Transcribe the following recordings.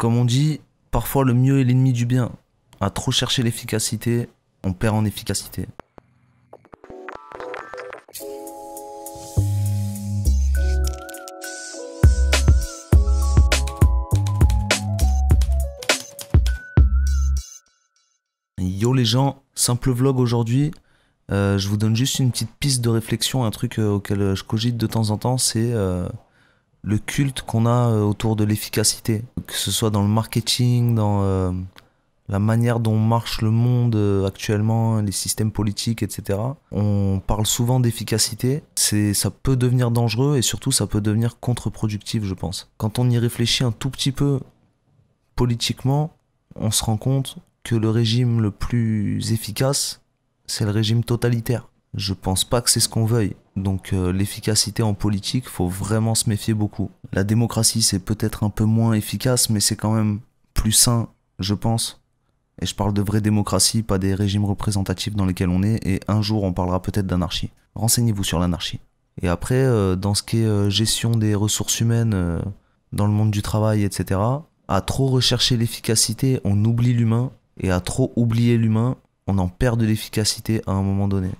Comme on dit, parfois le mieux est l'ennemi du bien. À trop chercher l'efficacité, on perd en efficacité. Yo les gens, simple vlog aujourd'hui. Euh, je vous donne juste une petite piste de réflexion, un truc euh, auquel euh, je cogite de temps en temps, c'est euh, le culte qu'on a euh, autour de l'efficacité, que ce soit dans le marketing, dans euh, la manière dont marche le monde euh, actuellement, les systèmes politiques, etc. On parle souvent d'efficacité, c'est ça peut devenir dangereux et surtout ça peut devenir contre-productif, je pense. Quand on y réfléchit un tout petit peu politiquement, on se rend compte que le régime le plus efficace, c'est le régime totalitaire. Je pense pas que c'est ce qu'on veuille. Donc euh, l'efficacité en politique, faut vraiment se méfier beaucoup. La démocratie, c'est peut-être un peu moins efficace, mais c'est quand même plus sain, je pense. Et je parle de vraie démocratie, pas des régimes représentatifs dans lesquels on est, et un jour on parlera peut-être d'anarchie. Renseignez-vous sur l'anarchie. Et après, euh, dans ce qui est euh, gestion des ressources humaines dans le monde du travail, etc., à trop rechercher l'efficacité, on oublie l'humain, et à trop oublier l'humain, on en perd de l'efficacité à un moment donné.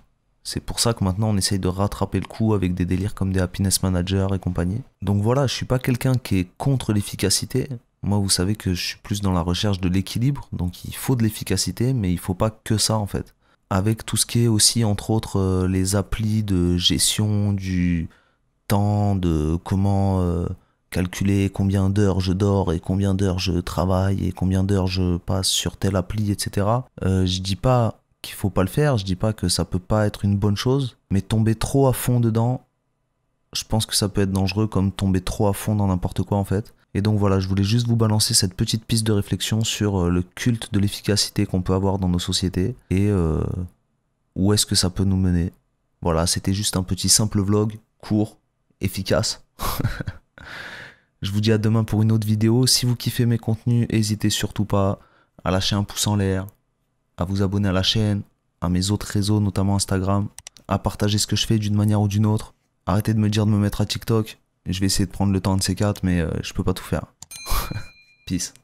C'est pour ça que maintenant on essaye de rattraper le coup avec des délires comme des happiness managers et compagnie. Donc voilà, je suis pas quelqu'un qui est contre l'efficacité. Moi, vous savez que je suis plus dans la recherche de l'équilibre, donc il faut de l'efficacité, mais il faut pas que ça en fait. Avec tout ce qui est aussi, entre autres, euh, les applis de gestion du temps, de comment euh, calculer combien d'heures je dors et combien d'heures je travaille et combien d'heures je passe sur telle appli, etc. Euh, je dis pas qu'il faut pas le faire. Je dis pas que ça peut pas être une bonne chose, mais tomber trop à fond dedans, je pense que ça peut être dangereux comme tomber trop à fond dans n'importe quoi en fait. Et donc voilà, je voulais juste vous balancer cette petite piste de réflexion sur euh, le culte de l'efficacité qu'on peut avoir dans nos sociétés et euh, où est-ce que ça peut nous mener. Voilà, c'était juste un petit simple vlog, court, efficace. je vous dis à demain pour une autre vidéo. Si vous kiffez mes contenus, n'hésitez surtout pas à lâcher un pouce en l'air, à vous abonner à la chaîne, à mes autres réseaux, notamment Instagram, à partager ce que je fais d'une manière ou d'une autre. Arrêtez de me dire de me mettre à TikTok. Je vais essayer de prendre le temps de ces quatre, mais euh, je peux pas tout faire. Peace.